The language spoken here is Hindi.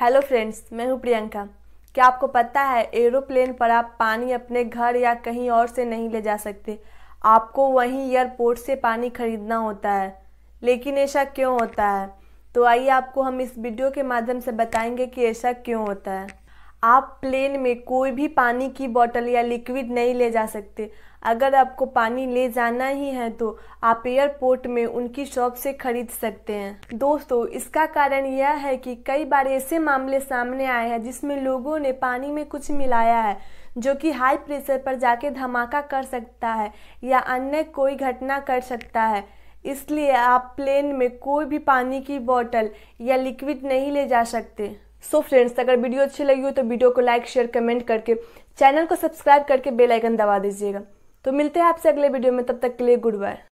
हेलो फ्रेंड्स मैं हूँ प्रियंका क्या आपको पता है एरोप्लेन पर आप पानी अपने घर या कहीं और से नहीं ले जा सकते आपको वहीं एयरपोर्ट से पानी खरीदना होता है लेकिन ऐसा क्यों होता है तो आइए आपको हम इस वीडियो के माध्यम से बताएंगे कि ऐसा क्यों होता है आप प्लेन में कोई भी पानी की बॉटल या लिक्विड नहीं ले जा सकते अगर आपको पानी ले जाना ही है तो आप एयरपोर्ट में उनकी शॉप से खरीद सकते हैं दोस्तों इसका कारण यह है कि कई बार ऐसे मामले सामने आए हैं जिसमें लोगों ने पानी में कुछ मिलाया है जो कि हाई प्रेशर पर जाके धमाका कर सकता है या अन्य कोई घटना कर सकता है इसलिए आप प्लेन में कोई भी पानी की बॉटल या लिक्विड नहीं ले जा सकते सो so फ्रेंड्स अगर वीडियो अच्छी लगी हो तो वीडियो को लाइक शेयर कमेंट करके चैनल को सब्सक्राइब करके बेल आइकन दबा दीजिएगा तो मिलते हैं आपसे अगले वीडियो में तब तक के लिए गुड बाय